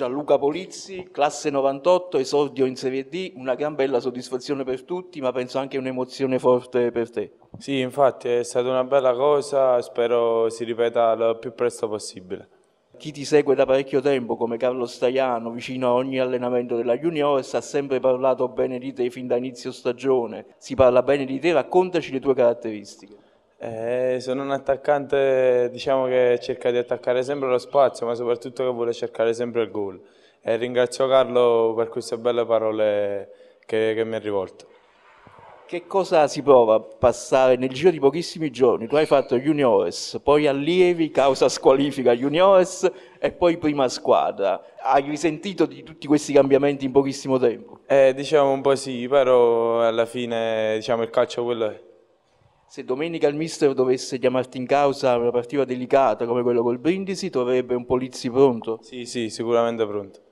Gianluca Polizzi, classe 98, esordio in Serie D, una gran bella soddisfazione per tutti, ma penso anche un'emozione forte per te. Sì, infatti è stata una bella cosa, spero si ripeta il più presto possibile. Chi ti segue da parecchio tempo, come Carlo Staiano, vicino a ogni allenamento della Juniores, ha sempre parlato bene di te fin da inizio stagione. Si parla bene di te, raccontaci le tue caratteristiche. Eh, sono un attaccante diciamo, che cerca di attaccare sempre lo spazio, ma soprattutto che vuole cercare sempre il gol. E ringrazio Carlo per queste belle parole che, che mi ha rivolto. Che cosa si prova a passare nel giro di pochissimi giorni? Tu hai fatto juniores, poi allievi, causa squalifica juniores e poi prima squadra. Hai risentito di tutti questi cambiamenti in pochissimo tempo? Eh, diciamo un po' sì, però alla fine diciamo, il calcio quello è se domenica il mister dovesse chiamarti in causa una partita delicata come quella col Brindisi, troverebbe un Polizzi pronto? Sì, sì, sicuramente pronto.